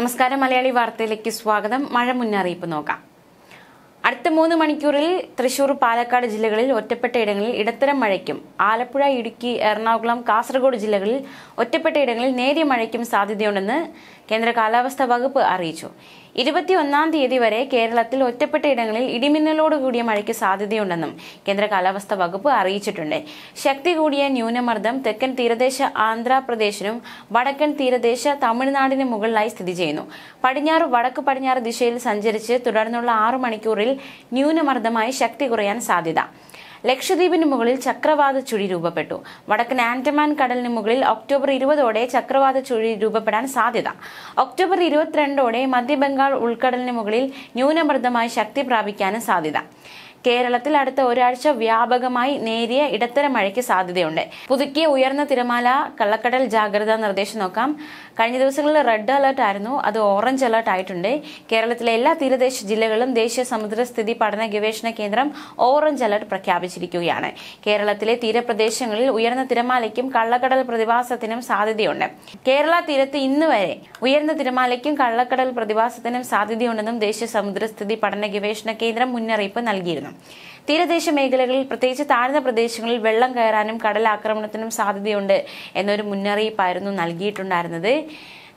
നമസ്കാരം മലയാളി വാർത്തയിലേക്ക് സ്വാഗതം മഴ മുന്നറിയിപ്പ് നോക്കാം അടുത്ത മൂന്ന് മണിക്കൂറിൽ തൃശൂർ പാലക്കാട് ജില്ലകളിൽ ഒറ്റപ്പെട്ട ഇടങ്ങളിൽ ഇടത്തരം മഴയ്ക്കും ആലപ്പുഴ ഇടുക്കി എറണാകുളം കാസർഗോഡ് ജില്ലകളിൽ ഒറ്റപ്പെട്ട ഇടങ്ങളിൽ നേരിയ മഴയ്ക്കും സാധ്യതയുണ്ടെന്ന് കേന്ദ്ര കാലാവസ്ഥാ വകുപ്പ് അറിയിച്ചു ഇരുപത്തിയൊന്നാം തീയതി വരെ കേരളത്തിൽ ഒറ്റപ്പെട്ട ഇടങ്ങളിൽ ഇടിമിന്നലോട് കൂടിയ മഴയ്ക്ക് സാധ്യതയുണ്ടെന്നും കേന്ദ്ര കാലാവസ്ഥാ വകുപ്പ് അറിയിച്ചിട്ടുണ്ട് ശക്തി കൂടിയ ന്യൂനമർദ്ദം തെക്കൻ തീരദേശ ആന്ധ്രാപ്രദേശിനും വടക്കൻ തീരദേശ തമിഴ്നാടിനും മുകളിലായി സ്ഥിതി ചെയ്യുന്നു പടിഞ്ഞാറ് വടക്ക് പടിഞ്ഞാറ് ദിശയിൽ സഞ്ചരിച്ച് തുടർന്നുള്ള ആറു മണിക്കൂറിൽ ന്യൂനമർദ്ദമായി ശക്തി കുറയാൻ സാധ്യത ലക്ഷദ്വീപിന് മുകളിൽ ചക്രവാത ചുഴി രൂപപ്പെട്ടു വടക്കൻ ആൻഡമാൻ കടലിന് മുകളിൽ ഒക്ടോബർ ഇരുപതോടെ ചക്രവാത ചുഴി രൂപപ്പെടാൻ സാധ്യത ഒക്ടോബർ ഇരുപത്തിരണ്ടോടെ മധ്യബംഗാൾ ഉൾക്കടലിന് മുകളിൽ ന്യൂനമർദ്ദമായി ശക്തി പ്രാപിക്കാനും സാധ്യത കേരളത്തിൽ അടുത്ത ഒരാഴ്ച വ്യാപകമായി നേരിയ ഇടത്തരം മഴയ്ക്ക് സാധ്യതയുണ്ട് പുതുക്കിയ ഉയർന്ന തിരമാല കള്ളക്കടൽ ജാഗ്രതാ നിർദ്ദേശം നോക്കാം കഴിഞ്ഞ ദിവസങ്ങളിൽ റെഡ് അലർട്ട് ആയിരുന്നു അത് ഓറഞ്ച് അലർട്ട് ആയിട്ടുണ്ട് കേരളത്തിലെ എല്ലാ തീരദേശ ജില്ലകളും ദേശീയ സമുദ്ര സ്ഥിതി പഠന ഗവേഷണ കേന്ദ്രം ഓറഞ്ച് അലർട്ട് പ്രഖ്യാപിച്ചിരിക്കുകയാണ് കേരളത്തിലെ തീരപ്രദേശങ്ങളിൽ ഉയർന്ന തിരമാലയ്ക്കും കള്ളക്കടൽ പ്രതിഭാസത്തിനും സാധ്യതയുണ്ട് കേരള തീരത്ത് ഇന്ന് വരെ ഉയർന്ന തിരമാലയ്ക്കും കള്ളക്കടൽ പ്രതിഭാസത്തിനും സാധ്യതയുണ്ടെന്നും ദേശീയ സമുദ്രസ്ഥിതി പഠന ഗവേഷണ കേന്ദ്രം മുന്നറിയിപ്പ് നൽകിയിരുന്നു തീരദേശ മേഖലകളിൽ പ്രത്യേകിച്ച് താഴ്ന്ന പ്രദേശങ്ങളിൽ വെള്ളം കയറാനും കടലാക്രമണത്തിനും സാധ്യതയുണ്ട് എന്നൊരു മുന്നറിയിപ്പായിരുന്നു നൽകിയിട്ടുണ്ടായിരുന്നത്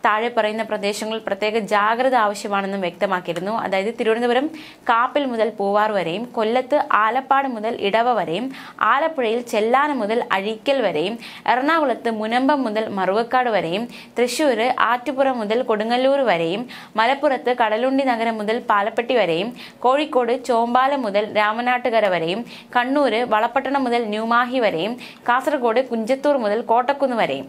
താഴെ പറയുന്ന പ്രദേശങ്ങളിൽ പ്രത്യേക ജാഗ്രത ആവശ്യമാണെന്നും വ്യക്തമാക്കിയിരുന്നു അതായത് തിരുവനന്തപുരം കാപ്പിൽ മുതൽ പൂവാർ വരെയും കൊല്ലത്ത് ആലപ്പാട് മുതൽ ഇടവ വരെയും ആലപ്പുഴയിൽ ചെല്ലാനം മുതൽ അഴീക്കൽ വരെയും എറണാകുളത്ത് മുനമ്പം മുതൽ മറുവക്കാട് വരെയും തൃശൂർ ആറ്റുപുറം മുതൽ കൊടുങ്ങല്ലൂർ വരെയും മലപ്പുറത്ത് കടലുണ്ടി നഗരം മുതൽ പാലപ്പെട്ടി വരെയും കോഴിക്കോട് ചോമ്പാലം മുതൽ രാമനാട്ടുകര വരെയും കണ്ണൂർ വളപട്ടണം മുതൽ ന്യൂമാഹി വരെയും കാസർഗോഡ് കുഞ്ചത്തൂർ മുതൽ കോട്ടക്കുന്ന് വരെയും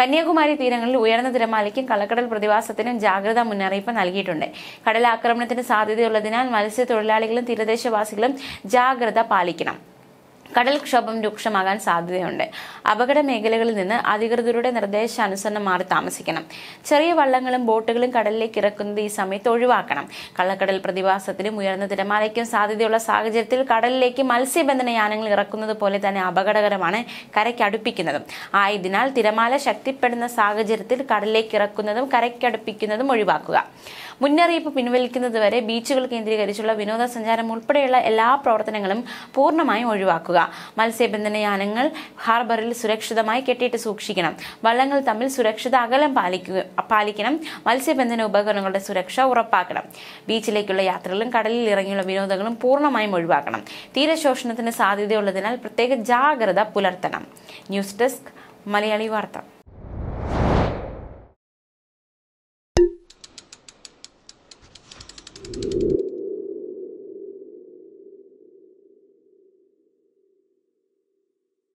കന്യാകുമാരി തീരങ്ങളിൽ ഉയർന്ന തിരമാലയ്ക്കും മലക്കടൽ പ്രതിഭാസത്തിനും ജാഗ്രതാ മുന്നറിയിപ്പ് നൽകിയിട്ടുണ്ട് കടലാക്രമണത്തിന് സാധ്യതയുള്ളതിനാൽ മത്സ്യത്തൊഴിലാളികളും തീരദേശവാസികളും ജാഗ്രത പാലിക്കണം കടൽക്ഷോഭം രൂക്ഷമാകാൻ സാധ്യതയുണ്ട് അപകട മേഖലകളിൽ നിന്ന് അധികൃതരുടെ നിർദ്ദേശാനുസരണം മാറി താമസിക്കണം ചെറിയ വള്ളങ്ങളും ബോട്ടുകളും കടലിലേക്ക് ഇറക്കുന്നത് ഈ സമയത്ത് ഒഴിവാക്കണം കള്ളക്കടൽ പ്രതിഭാസത്തിനും ഉയർന്ന തിരമാലയ്ക്കും സാധ്യതയുള്ള സാഹചര്യത്തിൽ കടലിലേക്ക് മത്സ്യബന്ധന യാനങ്ങൾ ഇറക്കുന്നത് പോലെ തന്നെ അപകടകരമാണ് കരയ്ക്ക് ആയതിനാൽ തിരമാല ശക്തിപ്പെടുന്ന സാഹചര്യത്തിൽ കടലിലേക്ക് ഇറക്കുന്നതും കരയ്ക്കടുപ്പിക്കുന്നതും ഒഴിവാക്കുക മുന്നറിയിപ്പ് പിൻവലിക്കുന്നതുവരെ ബീച്ചുകൾ കേന്ദ്രീകരിച്ചുള്ള വിനോദസഞ്ചാരം ഉൾപ്പെടെയുള്ള എല്ലാ പ്രവർത്തനങ്ങളും പൂർണ്ണമായും ഒഴിവാക്കുക മത്സ്യബന്ധന യാനങ്ങൾ ഹാർബറിൽ സുരക്ഷിതമായി കെട്ടിയിട്ട് സൂക്ഷിക്കണം വള്ളങ്ങൾ തമ്മിൽ സുരക്ഷിത അകലം പാലിക്കുക പാലിക്കണം മത്സ്യബന്ധന ഉപകരണങ്ങളുടെ സുരക്ഷ ഉറപ്പാക്കണം ബീച്ചിലേക്കുള്ള യാത്രകളും കടലിൽ ഇറങ്ങിയുള്ള വിനോദങ്ങളും പൂർണ്ണമായും ഒഴിവാക്കണം തീരശോഷണത്തിന് സാധ്യതയുള്ളതിനാൽ പ്രത്യേക ജാഗ്രത പുലർത്തണം ന്യൂസ് ഡെസ്ക് മലയാളി വാർത്ത